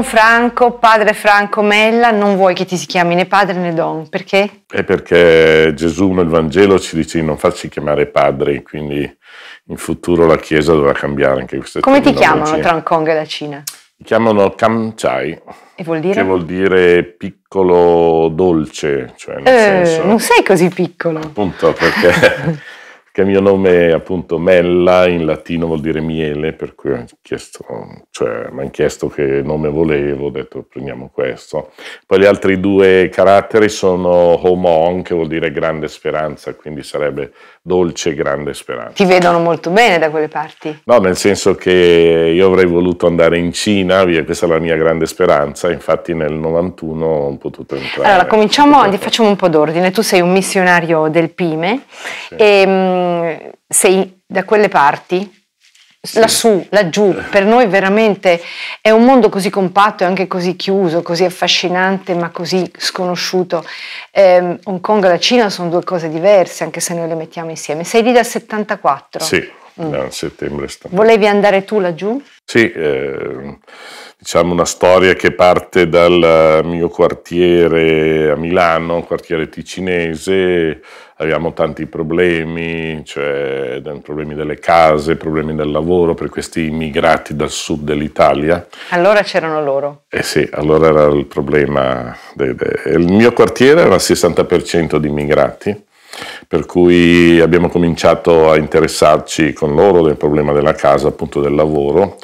Don Franco, padre Franco Mella, non vuoi che ti si chiami né padre né don, perché? È perché Gesù nel Vangelo ci dice di non farci chiamare padre, quindi in futuro la Chiesa dovrà cambiare anche queste cose. Come ti chiamano tra Hong Kong e la Cina? Ti chiamano Kamchai. E vuol dire? Che vuol dire piccolo dolce, cioè eh, senso, Non sei così piccolo. Appunto, perché... che il mio nome è appunto Mella, in latino vuol dire miele, per cui ho chiesto, cioè, mi hanno chiesto che nome volevo, ho detto prendiamo questo. Poi gli altri due caratteri sono Homon, che vuol dire grande speranza, quindi sarebbe dolce grande speranza. Ti vedono molto bene da quelle parti. No, nel senso che io avrei voluto andare in Cina, questa è la mia grande speranza, infatti nel 91 ho potuto entrare. Allora, cominciamo, potuto... facciamo un po' d'ordine. Tu sei un missionario del Pime sì. e mh, mm, sei da quelle parti, sì. lassù, laggiù, eh. per noi veramente è un mondo così compatto e anche così chiuso, così affascinante ma così sconosciuto. Eh, Hong Kong e la Cina sono due cose diverse anche se noi le mettiamo insieme. Sei lì dal 74? Sì, mm. da settembre. Stamattina. Volevi andare tu laggiù? Sì. Eh diciamo, una storia che parte dal eh, mio quartiere a Milano, un quartiere ticinese, abbiamo tanti problemi, cioè problemi delle case, problemi del lavoro per questi immigrati dal sud dell'Italia. Allora c'erano loro. Eh sì, allora era il problema. De, de. Il mio quartiere era il 60% di immigrati per cui abbiamo cominciato a interessarci con loro del problema della casa, appunto del lavoro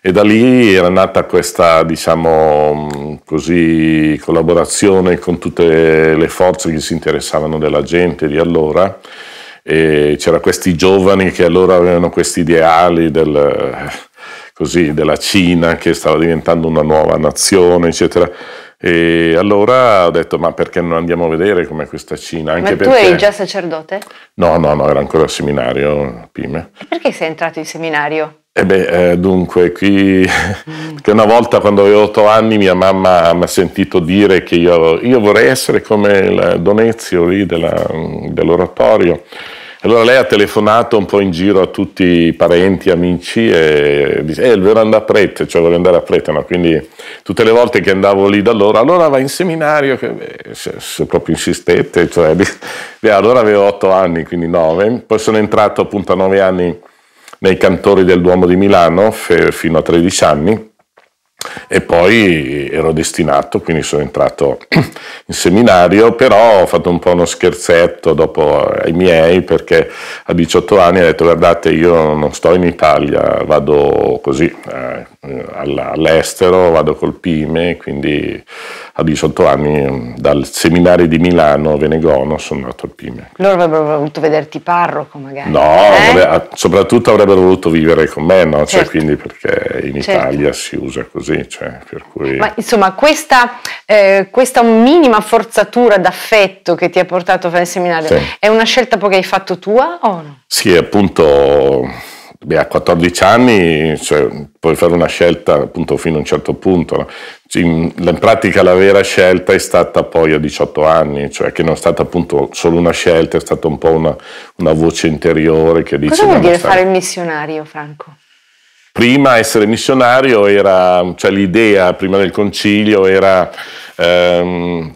e da lì era nata questa, diciamo, così, collaborazione con tutte le forze che si interessavano della gente di allora. E c'era questi giovani che allora avevano questi ideali del, così, della Cina che stava diventando una nuova nazione, eccetera. E allora ho detto: Ma perché non andiamo a vedere com'è questa Cina? Anche ma tu perché... eri già sacerdote? No, no, no, era ancora al seminario Pime. perché sei entrato in seminario? E eh beh, eh, dunque, qui, perché mm. una volta quando avevo otto anni mia mamma mi ha sentito dire che io, io vorrei essere come il Donezio lì della, mm, dell'oratorio. Allora lei ha telefonato un po' in giro a tutti i parenti, amici e dice, eh, voglio andare a prete, cioè vorrei andare a prete, no? quindi tutte le volte che andavo lì da loro, allora va in seminario, che, beh, se, se, proprio insistette, cioè, beh, allora avevo otto anni, quindi nove, poi sono entrato appunto a nove anni nei cantori del Duomo di Milano fino a 13 anni e poi ero destinato, quindi sono entrato in seminario, però ho fatto un po' uno scherzetto dopo eh, ai miei perché a 18 anni ho detto guardate io non sto in Italia, vado così, eh, eh, all'estero, vado col PIME, quindi a 18 anni mm, dal seminario di Milano Venegono sono andato al PIME. Loro avrebbero voluto vederti parroco magari. No, eh? soprattutto avrebbero voluto vivere con me, no? Cioè, certo. cioè, quindi perché in certo. Italia certo. si usa così. Cioè, cui... Ma insomma questa, eh, questa, minima forzatura d'affetto che ti ha portato a fare il seminario sì. è una scelta poi che hai fatto tua o no? Sì, appunto beh, a 14 anni cioè, puoi fare una scelta appunto fino a un certo punto. No? In, in, pratica la vera scelta è stata poi a 18 anni, cioè che non è stata appunto solo una scelta, è stata un po' una, una voce interiore che dice... Cosa vuol dire fare il missionario, Franco? Prima essere missionario era, cioè l'idea prima del concilio era ehm,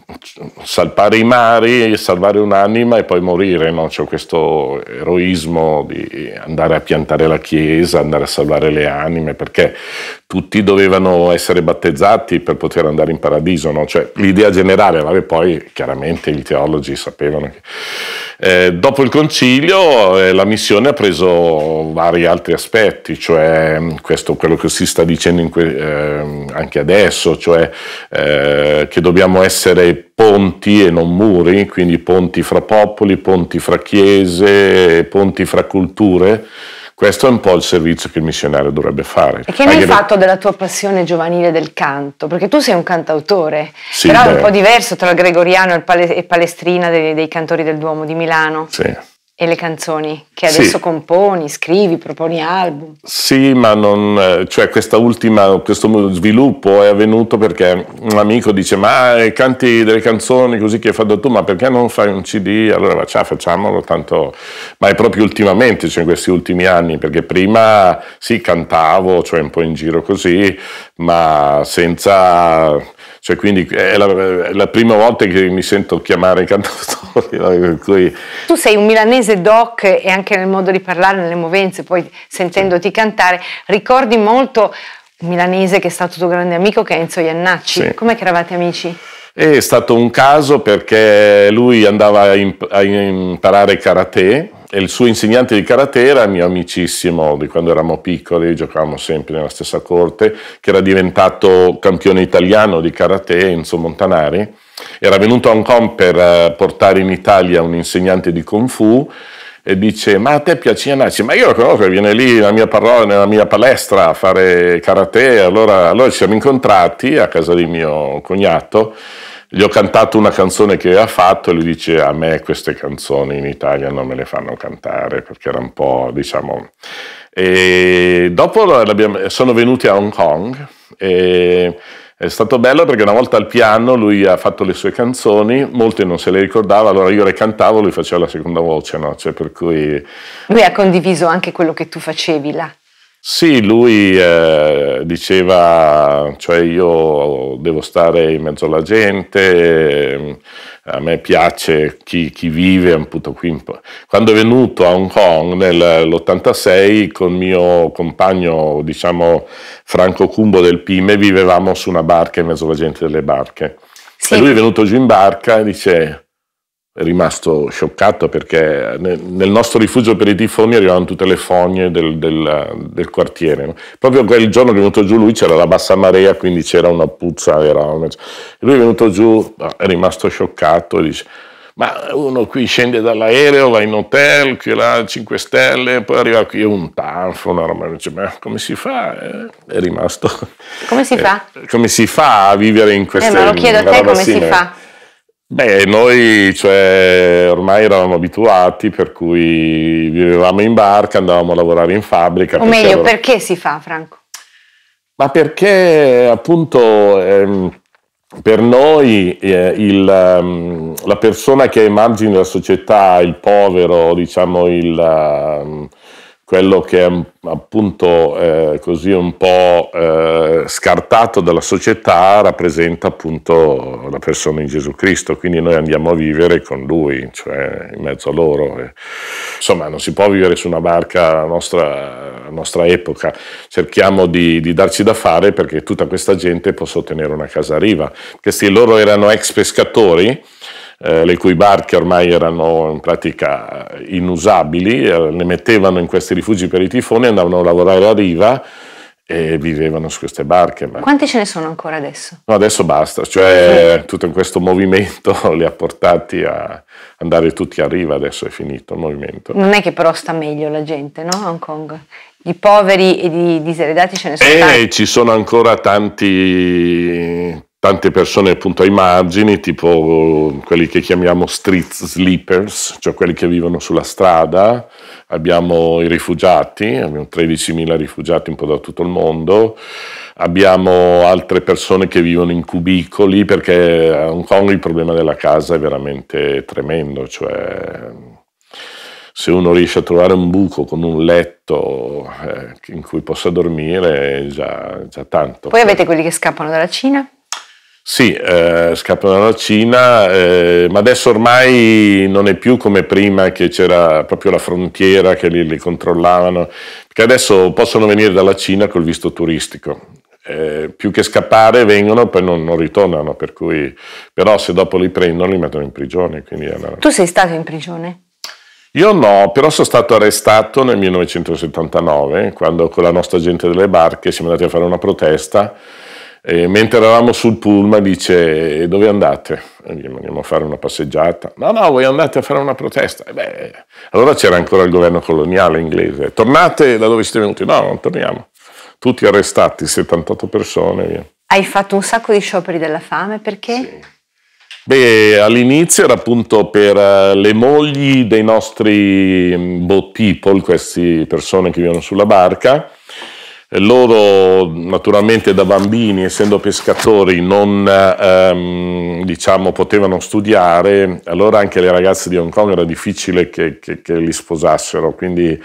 salpare i mari, salvare un'anima e poi morire, no? c'è questo eroismo di andare a piantare la chiesa, andare a salvare le anime, perché tutti dovevano essere battezzati per poter andare in paradiso, no? cioè, l'idea generale, vabbè, poi chiaramente i teologi sapevano che... eh, dopo il concilio eh, la missione ha preso vari altri aspetti, cioè mm, questo, quello che si sta dicendo que- eh, anche adesso, cioè eh, che dobbiamo essere ponti e non muri, quindi ponti fra popoli, ponti fra chiese, ponti fra culture questo è un po' il servizio che il missionario dovrebbe fare. E che ne hai fatto della tua passione giovanile del canto? Perché tu sei un cantautore, sì, però beh. è un po' diverso tra il gregoriano e il palestrina dei, dei cantori del Duomo di Milano. Sì. E le canzoni che adesso sì. componi, scrivi, proponi album? Sì, ma non, eh, cioè ultima, questo sviluppo è avvenuto perché un amico dice ma eh, canti delle canzoni così che hai fatto tu, ma perché non fai un CD? Allora cioè, facciamolo, tanto... Ma è proprio ultimamente, cioè in questi ultimi anni, perché prima sì, cantavo, cioè un po' in giro così, ma senza cioè, quindi eh, è la, è eh, la, prima volta che mi sento chiamare cantautore. Cui... Tu sei un milanese doc e anche nel modo di parlare, nelle movenze, poi sentendoti sì. cantare, ricordi molto un milanese che è stato tuo grande amico, che è Enzo Iannacci. Sì. Com'è che eravate amici? È stato un caso perché lui andava a, imp- a imparare karate e il suo insegnante di karate era mio amicissimo di quando eravamo piccoli, giocavamo sempre nella stessa corte, che era diventato campione italiano di karate, Enzo Montanari. Era venuto a Hong Kong per eh, portare in Italia un insegnante di Kung Fu e dice ma a te piace Iannacci? Ma io lo conosco, viene lì nella mia, parola, nella mia palestra a fare karate, allora, allora ci siamo incontrati a casa di mio cognato gli ho cantato una canzone che aveva fatto e lui dice a me queste canzoni in Italia non me le fanno cantare perché era un po' diciamo e dopo sono venuti a Hong Kong e è stato bello perché una volta al piano lui ha fatto le sue canzoni, molte non se le ricordava, allora io le cantavo, lui faceva la seconda voce, no? cioè, per cui... Lui ha condiviso anche quello che tu facevi là. Sì, lui eh, diceva, cioè io devo stare in mezzo alla gente, a me piace chi, chi vive, appunto qui. Quando è venuto a Hong Kong nell'86 con il mio compagno, diciamo Franco Cumbo del Pime, vivevamo su una barca in mezzo alla gente delle barche. Sì. E lui è venuto giù in barca e dice, rimasto scioccato perché nel nostro rifugio per i tifoni arrivavano tutte le fogne del, del, del quartiere. No? Proprio quel giorno è venuto giù lui c'era la bassa marea, quindi c'era una puzza. Era una... Lui è venuto giù, è rimasto scioccato e dice ma uno qui scende dall'aereo, va in hotel, qui là 5 stelle, poi arriva qui un tanfo, una roba, dice, ma come si fa? Eh? È rimasto. Come si eh, fa? come si fa a vivere in queste... Eh, ma lo chiedo a te come si fa? Beh, noi cioè, ormai eravamo abituati, per cui vivevamo in barca, andavamo a lavorare in fabbrica. O meglio, allora... perché si fa, Franco? Ma perché appunto ehm, per noi eh, il, ehm, la persona che è ai margini della società, il povero, diciamo il... Ehm, quello che è appunto eh, così un po' eh, scartato dalla società rappresenta appunto la persona in Gesù Cristo, quindi noi andiamo a vivere con lui, cioè in mezzo a loro. Insomma, non si può vivere su una barca la nostra, nostra, epoca, cerchiamo di, di, darci da fare perché tutta questa gente possa ottenere una casa a riva. Questi loro erano ex pescatori, eh, le cui barche ormai erano in pratica inusabili, eh, le mettevano in questi rifugi per i tifoni, andavano a lavorare a riva e vivevano su queste barche. Ma... Quanti ce ne sono ancora adesso? No, adesso basta, cioè sì. Mm. tutto questo movimento li ha portati a andare tutti a riva, adesso è finito il movimento. Non è che però sta meglio la gente, no? Hong Kong? Di poveri e di diseredati ce ne sono. Eh, tanti. ci sono ancora tanti tante persone appunto ai margini, tipo eh, quelli che chiamiamo street sleepers, cioè quelli che vivono sulla strada, abbiamo i rifugiati, abbiamo 13.000 rifugiati un po' da tutto il mondo, abbiamo altre persone che vivono in cubicoli perché a Hong Kong il problema della casa è veramente tremendo, cioè se uno riesce a trovare un buco con un letto eh, in cui possa dormire è già, già tanto. Poi avete quelli che scappano dalla Cina? Sì, eh, scappano dalla Cina, eh, ma adesso ormai non è più come prima che c'era proprio la frontiera che li, li controllavano, perché adesso possono venire dalla Cina col visto turistico. Eh, più che scappare vengono e poi non, non, ritornano, per cui, però se dopo li prendono li mettono in prigione. Una... Tu sei stato in prigione? Io no, però sono stato arrestato nel 1979, quando con la nostra gente delle barche siamo andati a fare una protesta e mentre eravamo sul pullman dice dove andate? Andiamo a fare una passeggiata. No, no, voi andate a fare una protesta. E beh, allora c'era ancora il governo coloniale inglese. Tornate da dove siete venuti? No, non torniamo. Tutti arrestati, 78 persone. Via. Hai fatto un sacco di scioperi della fame, perché? Sì. Beh, all'inizio era appunto per eh, le mogli dei nostri mm, boat people, queste persone che vivono sulla barca, loro naturalmente da bambini, essendo pescatori, non ehm, diciamo, potevano studiare, allora anche le ragazze di Hong Kong era difficile che, che, che, li sposassero, quindi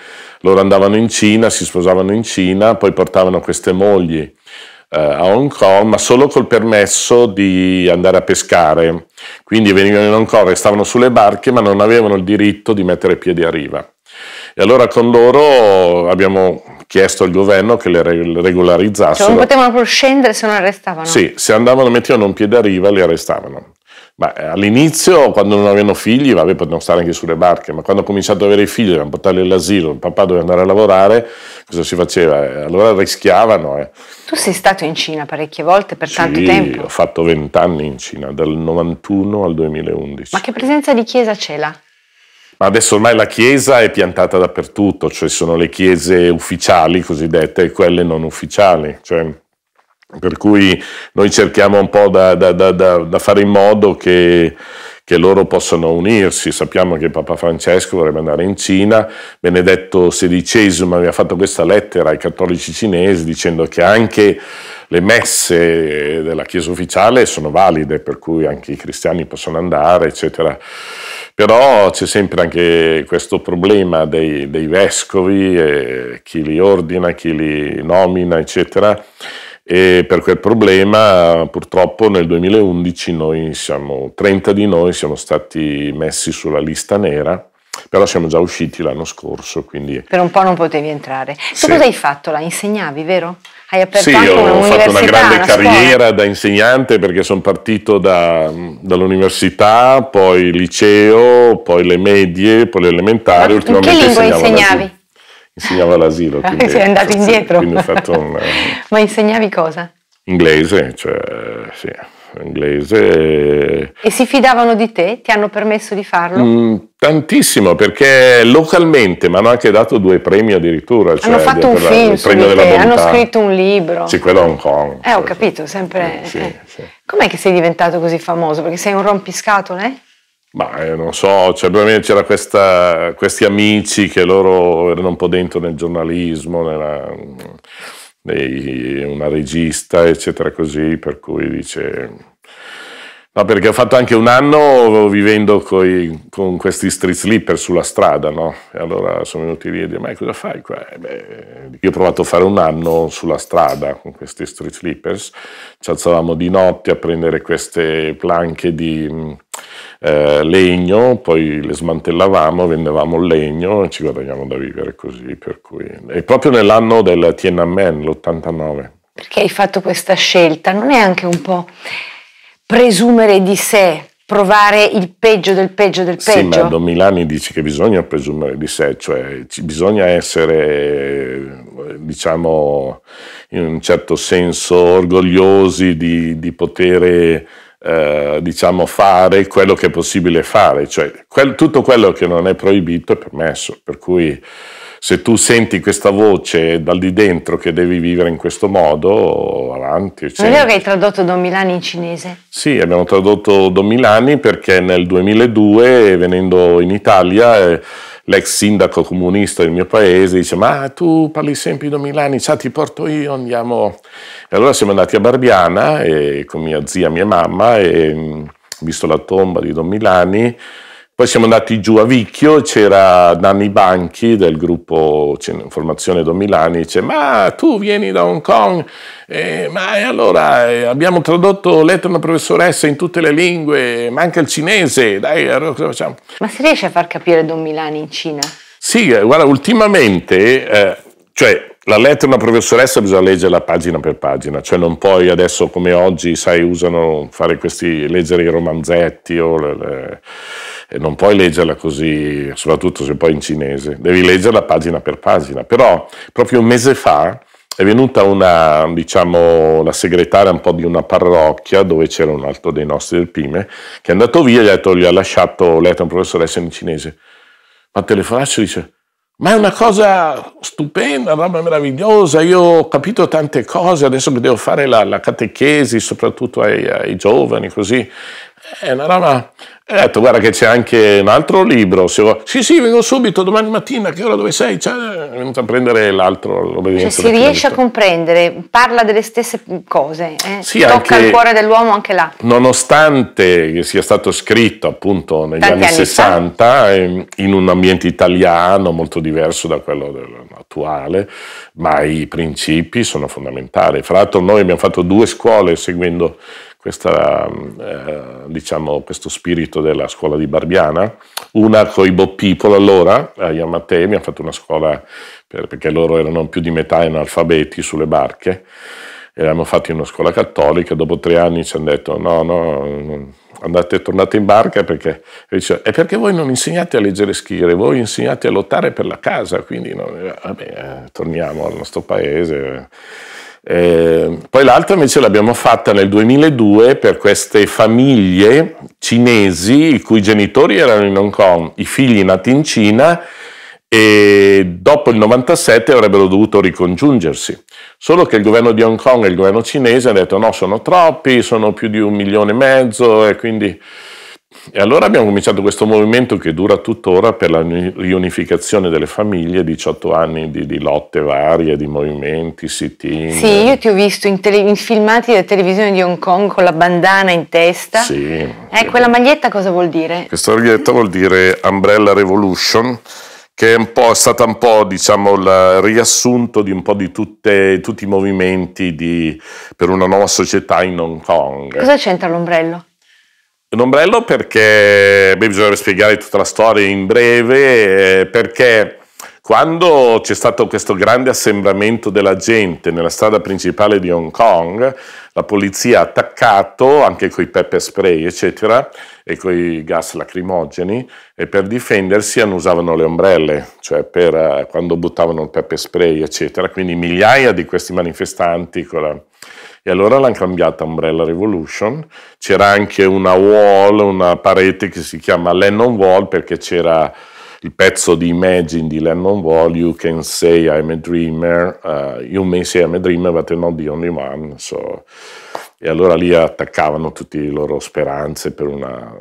loro andavano in Cina, si sposavano in Cina, poi portavano queste mogli eh, a Hong Kong, ma solo col permesso di andare a pescare. Quindi venivano in Hong Kong, restavano sulle barche, ma non avevano il diritto di mettere piedi a riva. E allora con loro abbiamo chiesto al governo che le regolarizzasse. Cioè non potevano proprio scendere se non arrestavano? Sì, se andavano, mettevano un piede a riva, li arrestavano. Ma eh, all'inizio, quando non avevano figli, vabbè, potevano stare anche sulle barche, ma quando ho cominciato ad avere i figli, dovevano portarli all'asilo, il papà doveva andare a lavorare, cosa si faceva? Eh, allora rischiavano. Eh. Tu sei stato in Cina parecchie volte per sì, tanto tempo? Sì, ho fatto vent'anni in Cina, dal 91 al 2011. Ma che presenza di chiesa c'è là? Ma adesso ormai la chiesa è piantata dappertutto, cioè sono le chiese ufficiali cosiddette e quelle non ufficiali. Cioè, per cui noi cerchiamo un po' da, da, da, da fare in modo che che loro possano unirsi. Sappiamo che Papa Francesco vorrebbe andare in Cina, Benedetto XVI aveva fatto questa lettera ai cattolici cinesi dicendo che anche le messe della Chiesa ufficiale sono valide, per cui anche i cristiani possono andare, eccetera. Però c'è sempre anche questo problema dei, dei vescovi, eh, chi li ordina, chi li nomina, eccetera e per quel problema purtroppo nel 2011 siamo, 30 di noi siamo stati messi sulla lista nera però siamo già usciti l'anno scorso quindi per un po' non potevi entrare tu sì. cosa hai fatto là? insegnavi vero? Hai aperto sì, ho fatto una grande una carriera da insegnante perché sono partito da, dall'università, poi liceo, poi le medie, poi le elementari. Ma ultimamente che lingua insegnavi? insegnavo all'asilo. Quindi Sei andato forse, indietro? Quindi ho fatto un, eh, Ma insegnavi cosa? Inglese, cioè sì, inglese. E si fidavano di te? Ti hanno permesso di farlo? Mm, tantissimo, perché localmente mi hanno anche dato due premi addirittura. Cioè hanno fatto un film il premio della bontà. hanno scritto un libro. Sì, quello a Hong Kong. Eh, ho capito, sempre... Sì, eh. sì. Com'è che sei diventato così famoso? Perché sei un rompiscatole? Ma eh, non so, cioè, c'era questa, questi amici che loro erano un po' dentro nel giornalismo, nella, nei, una regista, eccetera, così, per cui dice... No, perché ho fatto anche un anno vivendo coi, con questi street sleeper sulla strada, no? E allora sono venuti lì e dico, ma cosa fai qua? Beh, io ho provato a fare un anno sulla strada con questi street sleepers, ci alzavamo di notte a prendere queste planche di eh, legno, poi le smantellavamo, vendevamo il legno e ci guadagniamo da vivere così. Cui... E proprio nell'anno del Tiananmen, l'89. Perché hai fatto questa scelta? Non è anche un po' presumere di sé? provare il peggio del peggio del peggio. Sì, ma Don Milani dice che bisogna presumere di sé, cioè bisogna essere, diciamo, in un certo senso orgogliosi di, di poter eh, diciamo fare quello che è possibile fare, cioè quel, tutto quello che non è proibito è permesso, per cui se tu senti questa voce dal di dentro che devi vivere in questo modo, avanti. Non è vero che hai tradotto Don Milani in cinese? Sì, abbiamo tradotto Don Milani perché nel 2002, venendo in Italia, eh, l'ex sindaco comunista del mio paese dice ma tu parli sempre di Don Milani, sa ti porto io, andiamo. E allora siamo andati a Barbiana e, eh, con mia zia e mia mamma e mm, visto la tomba di Don Milani poi siamo andati giù a Vicchio, c'era Danny Banchi del gruppo Formazione Don Milani, dice ma tu vieni da Hong Kong, eh, ma allora eh, abbiamo tradotto Lettera una professoressa in tutte le lingue, ma anche il cinese, dai, allora cosa facciamo? Ma si riesce a far capire Don Milani in Cina? Sì, eh, guarda, ultimamente, eh, cioè la lettera una professoressa bisogna leggerla pagina per pagina, cioè non puoi adesso come oggi, sai, usano fare questi, leggere i romanzetti o... le, le e non puoi leggerla così, soprattutto se poi in cinese, devi leggerla pagina per pagina. Però proprio un mese fa è venuta una, diciamo, la segretaria un po' di una parrocchia dove c'era un altro dei nostri del Pime, che è andato via e gli ha, detto, gli ha lasciato letto un professoressa in cinese. Ma telefonaccio dice, ma è una cosa stupenda, una roba meravigliosa, io ho capito tante cose, adesso che devo fare la, la catechesi, soprattutto ai, ai giovani, così, è una roba. E ho detto, guarda che c'è anche un altro libro. Se sì, sì, vengo subito, domani mattina, che ora dove sei? Cioè, è venuto a prendere l'altro. Cioè, si riesce a comprendere, parla delle stesse cose, eh? sì, tocca anche, il cuore dell'uomo anche là. Nonostante sia stato scritto appunto negli Tanti anni, 60, in, ehm, in un ambiente italiano molto diverso da quello attuale, ma i principi sono fondamentali. Fra l'altro noi abbiamo fatto due scuole seguendo questa, eh, diciamo, questo spirito della scuola di Barbiana, una con i Boppipolo allora, eh, a Yamate, mi abbiamo fatto una scuola per, perché loro erano più di metà analfabeti sulle barche, eravamo fatti in una scuola cattolica, dopo tre anni ci hanno detto no, no, andate, tornate in barca perché, e dice, è perché voi non insegnate a leggere e scrivere, voi insegnate a lottare per la casa, quindi no, vabbè, eh, torniamo al nostro paese. Eh, poi l'altra invece l'abbiamo fatta nel 2002 per queste famiglie cinesi i cui genitori erano in Hong Kong, i figli nati in Cina e dopo il 97 avrebbero dovuto ricongiungersi. Solo che il governo di Hong Kong e il governo cinese hanno detto no, sono troppi, sono più di un milione e mezzo e quindi e allora abbiamo cominciato questo movimento che dura tuttora per la riunificazione delle famiglie, 18 anni di, di lotte varie, di movimenti, sit-in. Sì, io ti ho visto in, tele, in filmati della televisione di Hong Kong con la bandana in testa. Sì. Eh, quella maglietta cosa vuol dire? Questa maglietta vuol dire Umbrella Revolution che è, è stata un po' diciamo, il riassunto di un po' di tutte, tutti i movimenti di, per una nuova società in Hong Kong. Cosa c'entra l'ombrello? un ombrello perché, beh, bisognerebbe spiegare tutta la storia in breve, eh, perché quando c'è stato questo grande assembramento della gente nella strada principale di Hong Kong, la polizia ha attaccato anche con i pepper spray, eccetera, e con i gas lacrimogeni, e per difendersi usavano le ombrelle, cioè per, eh, quando buttavano il pepper spray, eccetera. Quindi migliaia di questi manifestanti con la e allora l'hanno cambiata Umbrella Revolution. C'era anche una wall, una parete che si chiama Lennon Wall perché c'era il pezzo di Imagine di Lennon Wall, You Can Say I'm a Dreamer, uh, You May Say I'm a Dreamer, but not the only one. So. E allora lì attaccavano tutte le loro speranze per una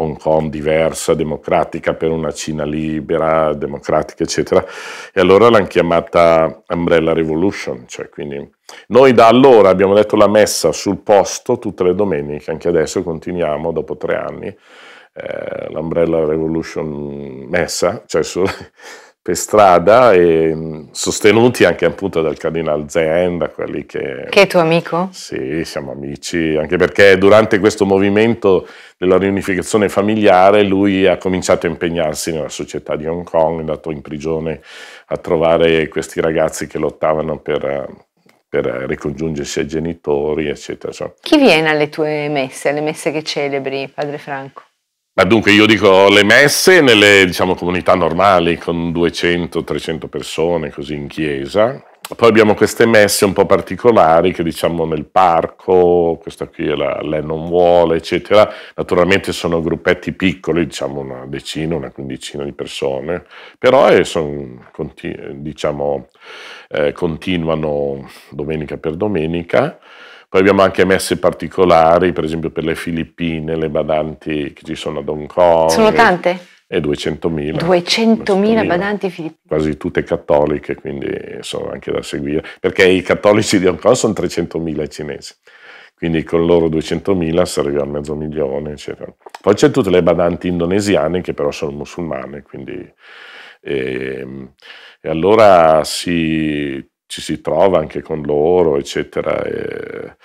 Hong Kong diversa, democratica per una Cina libera, democratica, eccetera. E allora l'hanno chiamata Umbrella Revolution. Cioè, quindi noi da allora abbiamo detto la messa sul posto tutte le domeniche, anche adesso continuiamo dopo tre anni. Eh, L'Umbrella Revolution messa, cioè su, per strada, e, mm, sostenuti anche appunto dal Cardinal Zen, da quelli che... Che è tuo amico? Sì, siamo amici, anche perché durante questo movimento della riunificazione familiare lui ha cominciato a impegnarsi nella società di Hong Kong, è andato in prigione a trovare questi ragazzi che lottavano per per ricongiungersi ai genitori, eccetera. Chi viene alle tue messe, alle messe che celebri, Padre Franco? Ma dunque io dico le messe nelle diciamo, comunità normali con 200-300 persone così in chiesa, poi abbiamo queste messe un po' particolari che diciamo nel parco, questa qui è la Lei non vuole, eccetera. Naturalmente sono gruppetti piccoli, diciamo una decina, una quindicina di persone, però eh, son, continu- eh, diciamo, eh, continuano domenica per domenica. Poi abbiamo anche messe particolari, per esempio per le Filippine, le badanti che ci sono ad Hong Kong. Sono tante? E 200.000. 200.000, badanti filippine. Quasi tutte cattoliche, quindi sono anche da seguire, perché i cattolici di Hong Kong sono 300.000 cinesi quindi con loro 200.000 si arriva a mezzo milione, eccetera. Poi c'è tutte le badanti indonesiane che però sono musulmane, quindi... E, ehm, e allora si ci si trova anche con loro, eccetera. E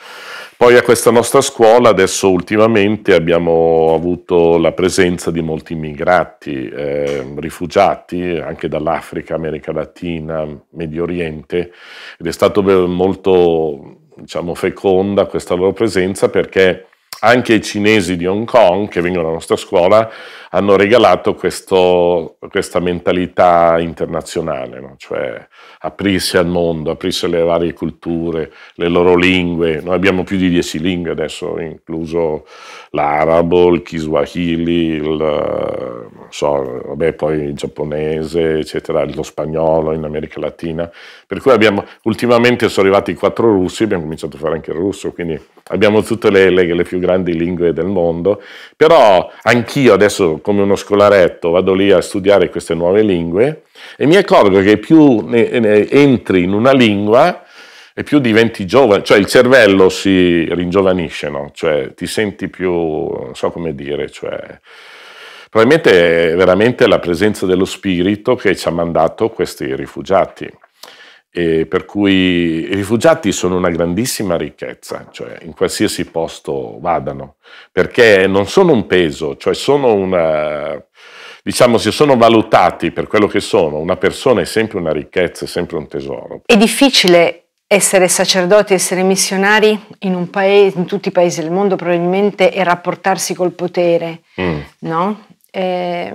poi a questa nostra scuola adesso ultimamente abbiamo avuto la presenza di molti immigrati, eh, rifugiati anche dall'Africa, America Latina, Medio Oriente ed è stata molto diciamo, feconda questa loro presenza perché anche i cinesi di Hong Kong che vengono alla nostra scuola hanno regalato questo, questa mentalità internazionale, no? cioè aprirsi al mondo, aprirsi alle varie culture, le loro lingue. Noi abbiamo più di dieci lingue adesso, incluso l'arabo, il kiswahili, il, so, vabbè, poi il giapponese, eccetera, lo spagnolo in America Latina. Per cui abbiamo, ultimamente sono arrivati quattro russi, abbiamo cominciato a fare anche il russo, quindi abbiamo tutte le, le, le più grandi grandi lingue del mondo, però anch'io adesso come uno scolaretto vado lì a studiare queste nuove lingue e mi accorgo che più entri in una lingua e più diventi giovane, cioè il cervello si ringiovanisce, no? cioè ti senti più, non so come dire, cioè... Probabilmente è veramente la presenza dello spirito che ci ha mandato questi rifugiati. E per cui i rifugiati sono una grandissima ricchezza, cioè in qualsiasi posto vadano, perché non sono un peso, cioè sono una, diciamo, se sono valutati per quello che sono, una persona è sempre una ricchezza, è sempre un tesoro. È difficile essere sacerdoti, essere missionari in un paese, in tutti i paesi del mondo probabilmente, e rapportarsi col potere, mm. no? Eh,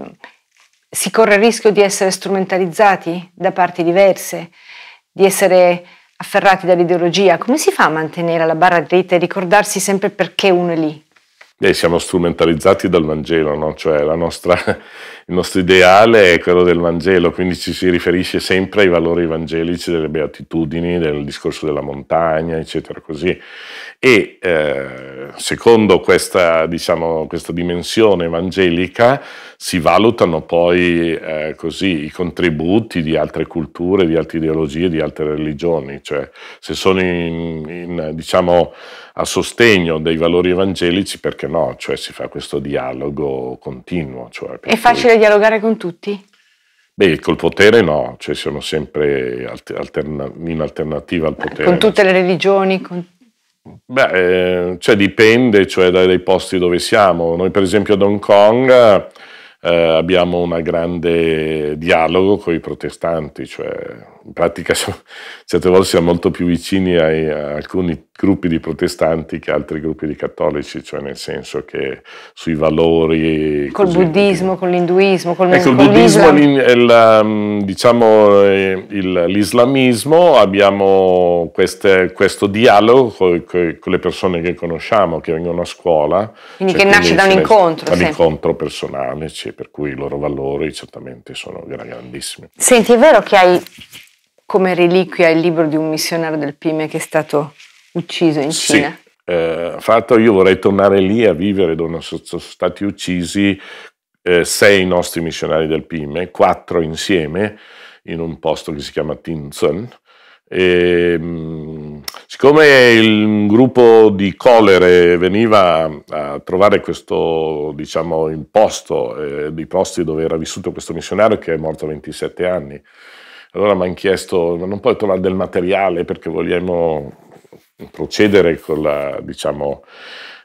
si corre il rischio di essere strumentalizzati da parti diverse di essere afferrati dall'ideologia, come si fa a mantenere la barra dritta e ricordarsi sempre perché uno è lì? Beh, siamo strumentalizzati dal Vangelo, no? cioè nostra, il nostro ideale è quello del Vangelo, quindi ci si riferisce sempre ai valori evangelici delle beatitudini, del discorso della montagna, eccetera, così. E eh, secondo questa, diciamo, questa, dimensione evangelica si valutano poi eh, così, i contributi di altre culture, di altre ideologie, di altre religioni, cioè se sono in, in, diciamo, a sostegno dei valori evangelici, perché no? Cioè si fa questo dialogo continuo. Cioè, È facile cui... dialogare con tutti? Beh, col potere no, cioè siamo sempre alterna- in alternativa al potere. Con tutte le religioni? Con Beh, eh, cioè dipende cioè, dai, posti dove siamo. Noi per esempio ad Hong Kong eh, abbiamo un grande dialogo con i protestanti, cioè in pratica siamo, certe volte siamo molto più vicini ai, a alcuni gruppi di protestanti che altri gruppi di cattolici, cioè nel senso che sui valori... Col buddismo, con l'induismo, col Ecco, il buddismo e diciamo, l'islamismo abbiamo queste, questo dialogo con, con, le persone che conosciamo, che vengono a scuola. Quindi cioè che nasce da un incontro. Da un incontro personale, cioè, per cui i loro valori certamente sono grandissimi. Senti, è vero che hai come reliquia il libro di un missionario del Pime che è stato ucciso in Cina. Sì. Eh, fatto io vorrei tornare lì a vivere dove sono, stati uccisi eh, sei nostri missionari del Pime, quattro insieme in un posto che si chiama Tinzhen. E, ehm, mh, siccome il, un gruppo di colere veniva a trovare questo, diciamo, il posto, eh, dei posti dove era vissuto questo missionario che è morto a 27 anni, allora mi hanno chiesto, ma non puoi trovare del materiale perché vogliamo procedere con la, diciamo,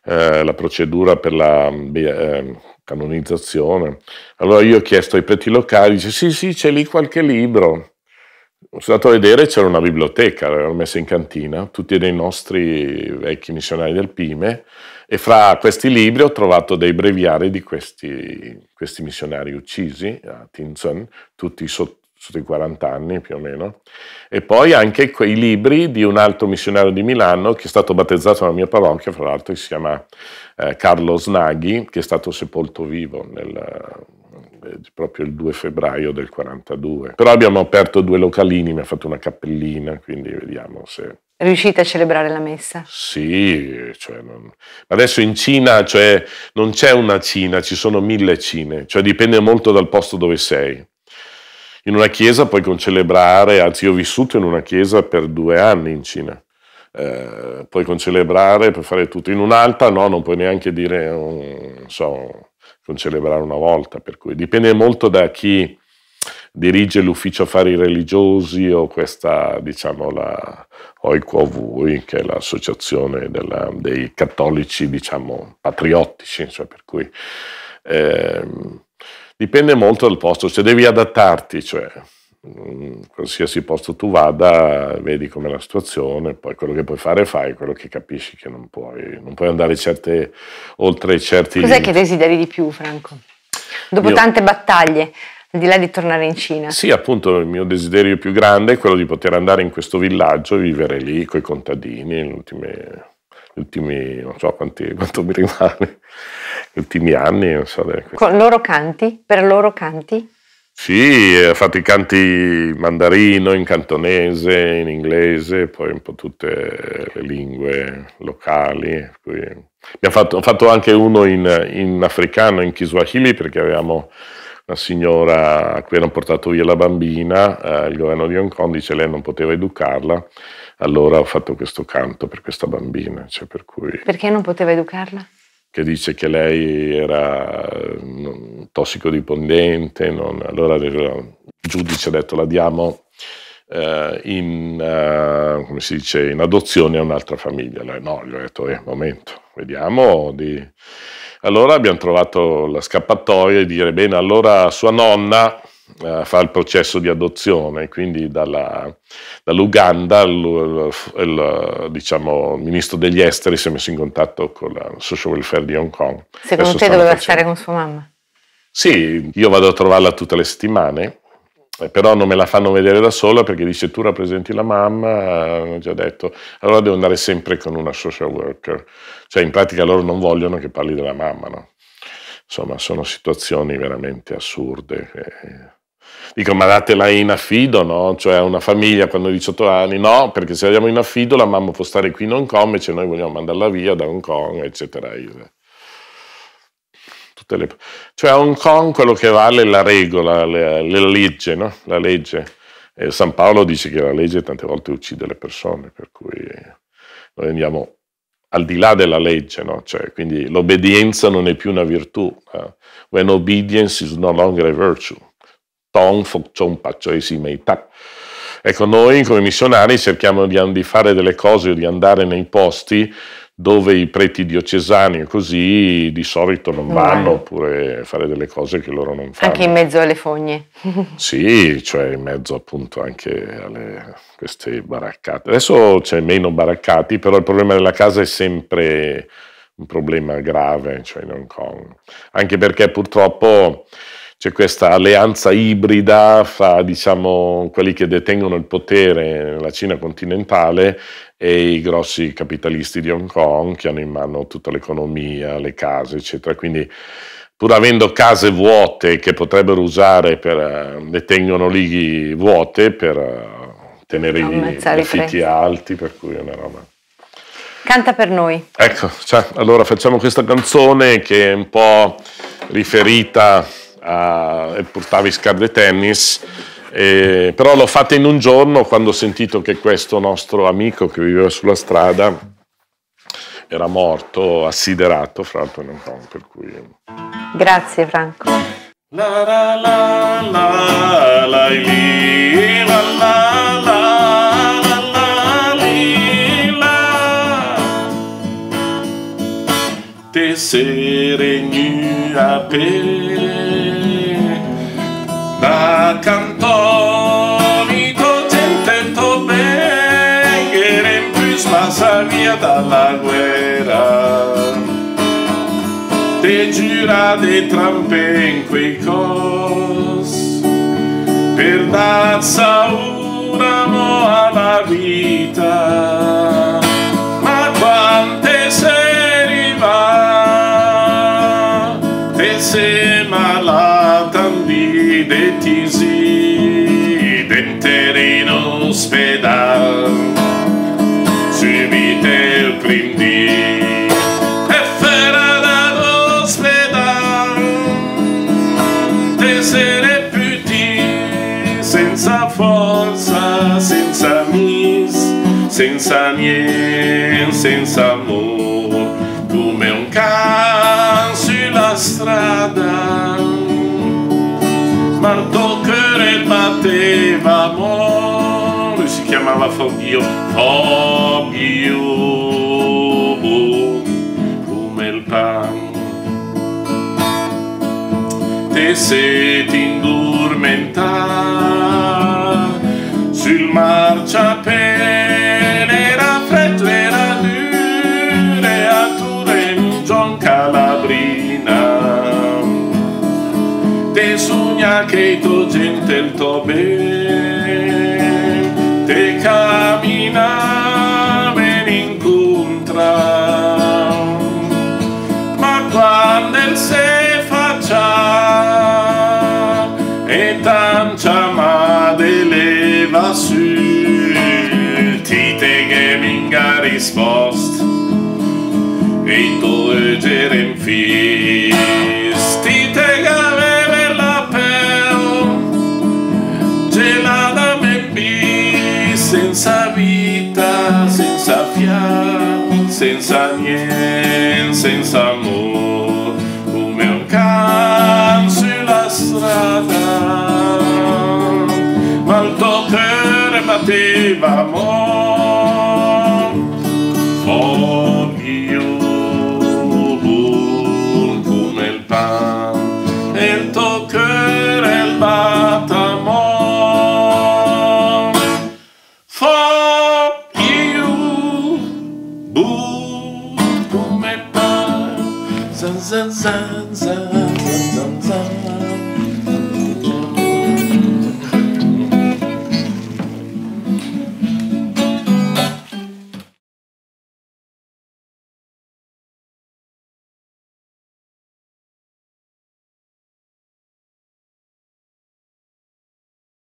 eh, la procedura per la eh, canonizzazione. Allora io ho chiesto ai preti locali, dice sì, sì, c'è lì qualche libro. Sono andato a vedere, c'era una biblioteca, l'avevano messa in cantina, tutti dei nostri vecchi missionari del Pime, e fra questi libri ho trovato dei breviari di questi, questi missionari uccisi a Tinzan, tutti sotto sui 40 anni più o meno, e poi anche quei libri di un altro missionario di Milano che è stato battezzato nella mia parrocchia, fra l'altro si chiama eh, Carlo Snaghi, che è stato sepolto vivo nel, eh, proprio il 2 febbraio del 42. Però abbiamo aperto due localini, mi ha fatto una cappellina, quindi vediamo se... Riuscite a celebrare la messa? Sì, cioè non... adesso in Cina cioè, non c'è una Cina, ci sono mille Cine, cioè dipende molto dal posto dove sei in una chiesa puoi celebrare, anzi io ho vissuto in una chiesa per due anni in Cina, eh, puoi concelebrare, puoi fare tutto, in un'altra no, non puoi neanche dire, mm, non so, concelebrare una volta, per cui dipende molto da chi dirige l'ufficio affari religiosi o questa, diciamo, la OIQV, che è l'associazione della, dei cattolici, diciamo, patriottici, cioè per cui... Eh, Dipende molto dal posto, cioè devi adattarti, cioè mm, qualsiasi posto tu vada, vedi com'è la situazione, poi quello che puoi fare fai, quello che capisci che non puoi, non puoi andare certe, oltre certi... Cos'è limiti. che desideri di più, Franco? Dopo Io... tante battaglie, al di là di tornare in Cina. Sì, appunto, il mio desiderio più grande è quello di poter andare in questo villaggio e vivere lì con i contadini, gli ultimi, gli ultimi non so quanti, quanto mi rimane ultimi anni. Non so, Con loro canti? Per loro canti? Sì, eh, ha fatto i canti in mandarino, in cantonese, in inglese, poi un po' tutte le lingue locali. ho fatto, fatto, anche uno in, in africano, in Kiswahili, perché avevamo una signora a cui hanno portato via la bambina, eh, il governo di Hong Kong dice lei non poteva educarla, allora ho fatto questo canto per questa bambina. Cioè per cui... Perché non poteva educarla? che dice che lei era mm, tossicodipendente, non, allora il giudice ha detto la diamo eh, in, eh, dice, in, adozione a un'altra famiglia. Lei, no, gli ho detto, eh, momento, vediamo di... Allora abbiamo trovato la scappatoia e dire, bene, allora sua nonna eh, fa il processo di adozione, quindi dall'Uganda il, il, il, diciamo, il, ministro degli esteri si è messo in contatto con la social welfare di Hong Kong. Secondo te doveva facendo. stare con sua mamma? Sì, io vado a trovarla tutte le settimane, eh, però non me la fanno vedere da sola perché dice tu rappresenti la mamma, hanno già detto, allora devo andare sempre con una social worker, cioè in pratica loro non vogliono che parli della mamma, no? Insomma, sono situazioni veramente assurde. Eh, dico ma datela in affido, no? Cioè una famiglia quando ha 18 anni, no, perché se la diamo in affido la mamma può stare qui in Hong Kong, invece noi vogliamo mandarla via da Hong Kong, eccetera. Eh, tutte le... Cioè a Hong Kong quello che vale è la regola, la, la legge, no? La legge. E San Paolo dice che la legge tante volte uccide le persone, per cui noi andiamo al di là della legge, no? cioè, quindi l'obbedienza non è più una virtù. Uh, when obedience is no longer a virtue, cioè si Ecco, noi come missionari cerchiamo di fare delle cose, di andare nei posti dove i preti diocesani così di solito non vanno wow. oppure fare delle cose che loro non fanno. Anche in mezzo alle fogne. sì, cioè in mezzo appunto anche a queste baraccate. Adesso c'è meno baraccati, però il problema della casa è sempre un problema grave, cioè in Hong Kong. Anche perché purtroppo c'è questa alleanza ibrida fra diciamo, quelli che detengono il potere nella Cina continentale e i grossi capitalisti di Hong Kong che hanno in mano tutta l'economia, le case, eccetera. Quindi pur avendo case vuote che potrebbero usare per le eh, tengono lì vuote per eh, tenere i, i alti, per cui è una roba. Canta per noi. Ecco, cioè, allora facciamo questa canzone che è un po' riferita a, e portavi i scar tennis, eh, però l'ho fatta in un giorno quando ho sentito che questo nostro amico che viveva sulla strada era morto, assiderato, fra l'altro in un Kong, per cui... Grazie Franco. La la la la la li, la la la la la li, la Te serenu à paix alla guerra te di trampe in quei cos per dar saura alla vita senza niente, senza amor, come un can sulla strada. Ma toccare batteva amore, si chiamava Fabio, Fabio, come il pan. Te sei indurmentato gente il tuo ben te cammina e incontra ma quando il se facciamo. senza vita, senza fiato, senza niente, senza amore, come un can sulla strada, ma il tuo cuore batteva amore.